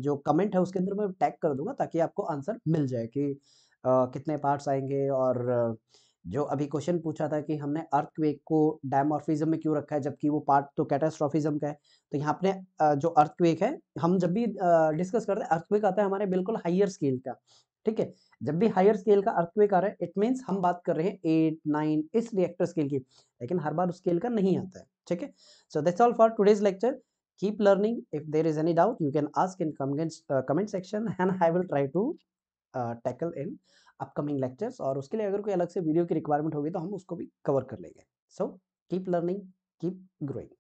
जो कमेंट है उसके अंदर मैं टैग कर दूंगा ताकि आपको आंसर मिल जाए कि कितने पार्ट्स आएंगे और जो अभी क्वेश्चन पूछा था कि हमने अर्थक्वेक को डायमॉर्फिज्म में क्यों रखा है जबकि वो पार्ट तो कैटास्ट्रोफिज्म का है तो यहाँ अपने जो अर्थक्वेक है हम जब भी डिस्कस करते हैं अर्थक्वेक आता है हमारे बिल्कुल हाइयर स्केल का ठीक है जब भी हायर स्केल का अर्थक्वेक आ रहा है इट मीन्स हम बात कर रहे हैं एट नाइन इस रिएक्टर स्केल की लेकिन हर बार उस स्केल का नहीं आता है ठीक है so that's all for today's lecture keep learning if there is any doubt you can ask in comment section and I will try to tackle in upcoming lectures और उसके लिए अगर कोई अलग से वीडियो की रिक्वायरमेंट होगी तो हम उसको भी कवर कर लेंगे so keep learning keep growing